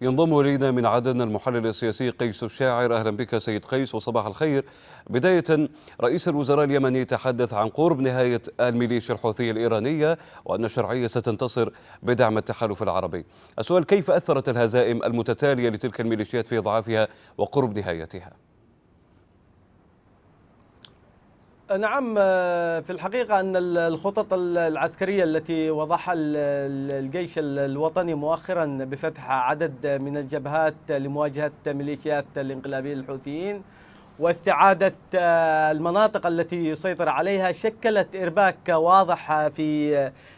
ينضم الينا من عدن المحلل السياسي قيس الشاعر اهلا بك سيد قيس وصباح الخير. بدايه رئيس الوزراء اليمني تحدث عن قرب نهايه الميليشيا الحوثيه الايرانيه وان الشرعيه ستنتصر بدعم التحالف العربي. السؤال كيف اثرت الهزائم المتتاليه لتلك الميليشيات في اضعافها وقرب نهايتها؟ نعم آه، في الحقيقة أن الخطط العسكرية التي وضعها الجيش الوطني مؤخرا بفتح عدد من الجبهات لمواجهة ميليشيات الانقلابيين الحوثيين واستعادة آه، المناطق التي يسيطر عليها شكلت إرباك واضح في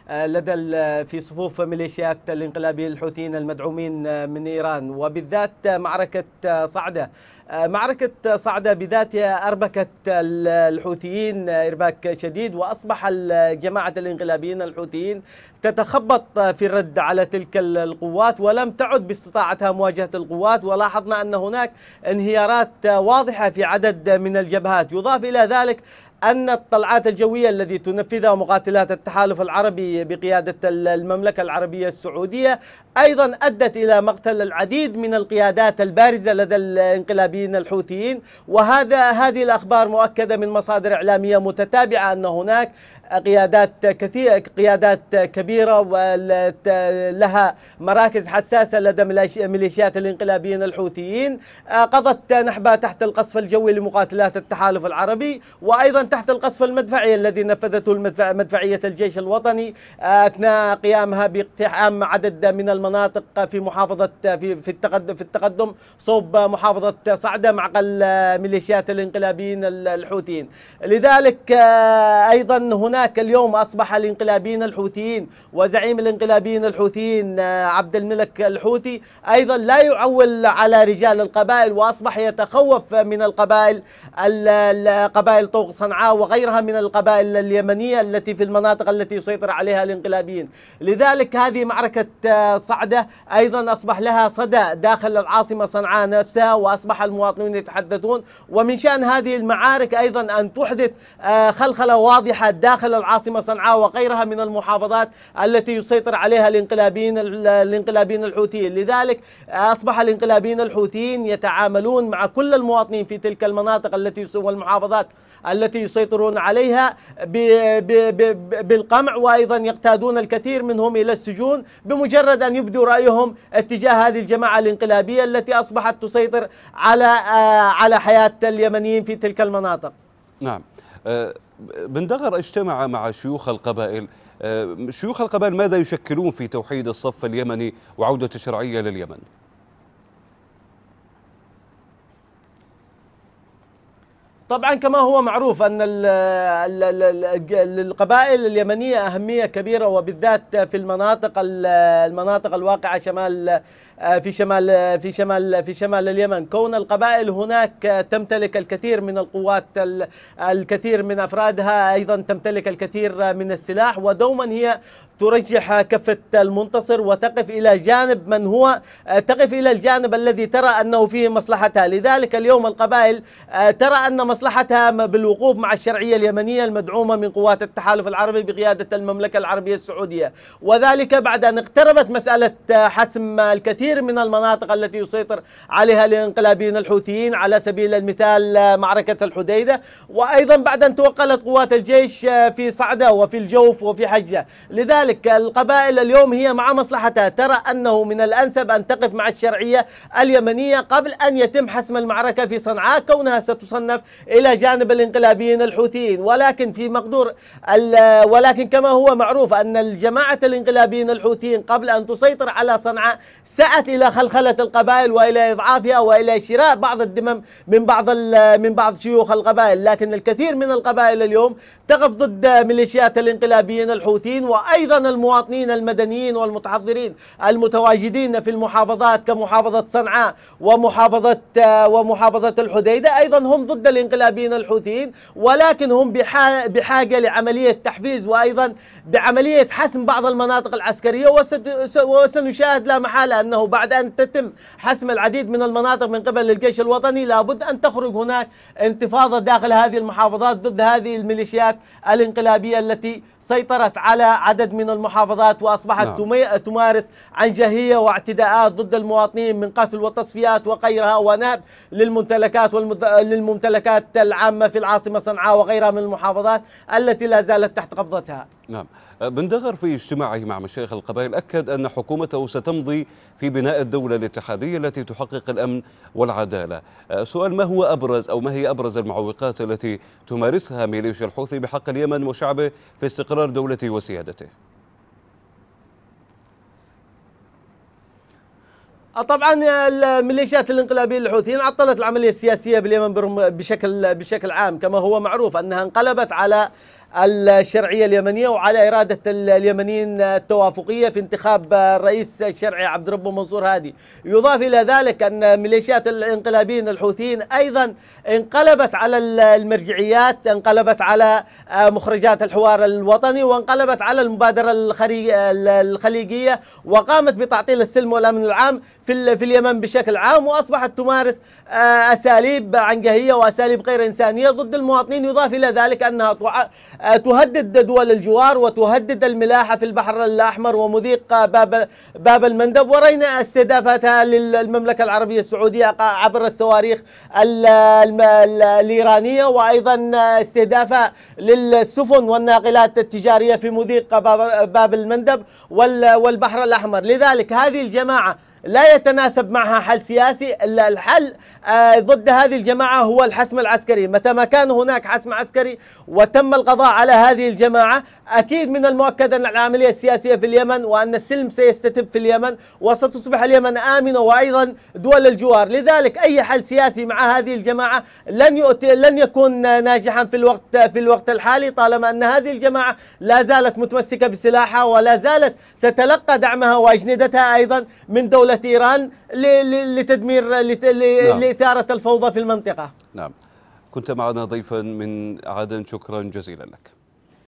آه، لدى آه، في صفوف ميليشيات الانقلابيين الحوثيين المدعومين من إيران وبالذات معركة صعدة معركة صعدة بذاتها أربكت الحوثيين إرباك شديد وأصبح جماعة الانقلابيين الحوثيين تتخبط في الرد على تلك القوات ولم تعد باستطاعتها مواجهة القوات ولاحظنا أن هناك انهيارات واضحة في عدد من الجبهات يضاف إلى ذلك أن الطلعات الجوية التي تنفذها مقاتلات التحالف العربي بقيادة المملكة العربية السعودية أيضا أدت إلى مقتل العديد من القيادات البارزة لدى الانقلابيين الحوثيين وهذا هذه الأخبار مؤكدة من مصادر إعلامية متتابعة أن هناك قيادات كثير قيادات كبيرة ولها مراكز حساسة لدى ميليشيات الانقلابيين الحوثيين آه، قضت نحبه تحت القصف الجوي لمقاتلات التحالف العربي وأيضا تحت القصف المدفعي الذي نفذته مدفعية الجيش الوطني آه، أثناء قيامها باقتحام عدد من المناطق في محافظة في في التقدم في التقدم صوب محافظة صعدة معقل ميليشيات الانقلابيين الحوثيين لذلك آه، أيضا هناك هناك اليوم أصبح الانقلابيين الحوثيين وزعيم الانقلابيين الحوثيين آه، عبد الملك الحوثي أيضا لا يعول على رجال القبائل وأصبح يتخوف من القبائل قبائل طوق صنعاء وغيرها من القبائل اليمنية التي في المناطق التي يسيطر عليها الانقلابيين لذلك هذه معركة آه، صعدة أيضا أصبح لها صدى داخل العاصمة صنعاء نفسها وأصبح المواطنون يتحدثون ومن شأن هذه المعارك أيضا أن تحدث آه، خلخلة واضحة داخل مثل العاصمة صنعاء وغيرها من المحافظات التي يسيطر عليها الانقلابيين الانقلابيين الحوثيين لذلك أصبح الانقلابيين الحوثيين يتعاملون مع كل المواطنين في تلك المناطق التي والمحافظات التي يسيطرون عليها بالقمع وايضا يقتادون الكثير منهم الى السجون بمجرد ان يبدوا رايهم اتجاه هذه الجماعه الانقلابيه التي اصبحت تسيطر على آه، على حياه اليمنيين في تلك المناطق. نعم. آه، بندغر اجتمع مع شيوخ القبائل آه، شيوخ القبائل ماذا يشكلون في توحيد الصف اليمني وعودة الشرعية لليمن؟ طبعا كما هو معروف ان للقبائل اليمنيه اهميه كبيره وبالذات في المناطق المناطق الواقعه شمال في شمال في شمال في شمال اليمن كون القبائل هناك تمتلك الكثير من القوات الكثير من افرادها ايضا تمتلك الكثير من السلاح ودوما هي ترجح كفة المنتصر وتقف إلى جانب من هو تقف إلى الجانب الذي ترى أنه فيه مصلحتها لذلك اليوم القبائل ترى أن مصلحتها مصلحتها بالوقوف مع الشرعية اليمنية المدعومة من قوات التحالف العربي بقيادة المملكة العربية السعودية وذلك بعد أن اقتربت مسألة آه، حسم الكثير من المناطق التي يسيطر عليها الانقلابيين الحوثيين على سبيل المثال آه، معركة الحديدة وأيضا بعد أن توقلت قوات الجيش آه، في صعدة وفي الجوف وفي حجة لذلك القبائل اليوم هي مع مصلحتها ترى أنه من الأنسب أن تقف مع الشرعية اليمنية قبل أن يتم حسم المعركة في صنعاء كونها ستصنف إلى جانب الانقلابيين الحوثيين ولكن في مقدور ولكن كما هو معروف أن الجماعة الانقلابيين الحوثيين قبل أن تسيطر على صنعاء سعت إلى خلخلة القبائل وإلى إضعافها وإلى شراء بعض الدمم من بعض من بعض شيوخ القبائل لكن الكثير من القبائل اليوم تقف ضد ميليشيات الانقلابيين الحوثيين وأيضا المواطنين المدنيين والمتحضرين المتواجدين في المحافظات كمحافظة صنعاء ومحافظة ومحافظة الحديدة أيضا هم ضد الانقلابيين الانقلابيين الحوثيين ولكن هم بحاجة لعملية تحفيز وأيضا بعملية حسم بعض المناطق العسكرية وسنشاهد لا محالة أنه بعد أن تتم حسم العديد من المناطق من قبل الجيش الوطني لابد أن تخرج هناك انتفاضة داخل هذه المحافظات ضد هذه الميليشيات الانقلابية التي سيطرت على عدد من المحافظات وأصبحت نعم. تمارس عنجهية واعتداءات ضد المواطنين من قتل وتصفيات وغيرها ونهب للممتلكات والمد... للممتلكات العامة في العاصمة صنعاء وغيرها من المحافظات التي لا زالت تحت قبضتها نعم بن أه، دغر في اجتماعه مع مشايخ القبائل أكد أن حكومته ستمضي في بناء الدولة الاتحادية التي تحقق الأمن والعدالة أه، سؤال ما هو أبرز أو ما هي أبرز المعوقات التي تمارسها ميليشيا الحوثي بحق اليمن وشعبه في استقرار دولته وسيادته أه، طبعا الميليشيات الانقلابيه الحوثيين عطلت العمليه السياسيه باليمن بشكل بشكل عام كما هو معروف انها انقلبت على الشرعية اليمنية وعلى إرادة اليمنيين التوافقية في انتخاب الرئيس الشرعي عبد ربه منصور هادي يضاف إلى ذلك أن ميليشيات الانقلابيين الحوثيين أيضا انقلبت على المرجعيات انقلبت على آه، مخرجات الحوار الوطني وانقلبت على المبادرة الخليجية وقامت بتعطيل السلم والأمن العام في, في اليمن بشكل عام وأصبحت تمارس آه، أساليب عنجهية وأساليب غير إنسانية ضد المواطنين يضاف إلى ذلك أنها آه، تهدد دول الجوار وتهدد الملاحة في البحر الأحمر ومذيق باب, باب المندب ورأينا استهدافاتها للمملكة العربية السعودية عبر الصواريخ الإيرانية وأيضا استهدافها للسفن والناقلات التجارية في مذيق باب المندب والبحر الأحمر لذلك هذه الجماعة لا يتناسب معها حل سياسي الا الحل آه، ضد هذه الجماعه هو الحسم العسكري، متى ما كان هناك حسم عسكري وتم القضاء على هذه الجماعه، اكيد من المؤكد ان العمليه السياسيه في اليمن وان السلم سيستتب في اليمن وستصبح اليمن امنه وايضا دول الجوار، لذلك اي حل سياسي مع هذه الجماعه لن يؤتي لن يكون ناجحا في الوقت في الوقت الحالي طالما ان هذه الجماعه لا زالت متمسكه بسلاحها ولا زالت تتلقى دعمها واجندتها ايضا من دوله دولة إيران لتدمير نعم. لإثارة الفوضى في المنطقة نعم كنت معنا ضيفا من عدن شكرا جزيلا لك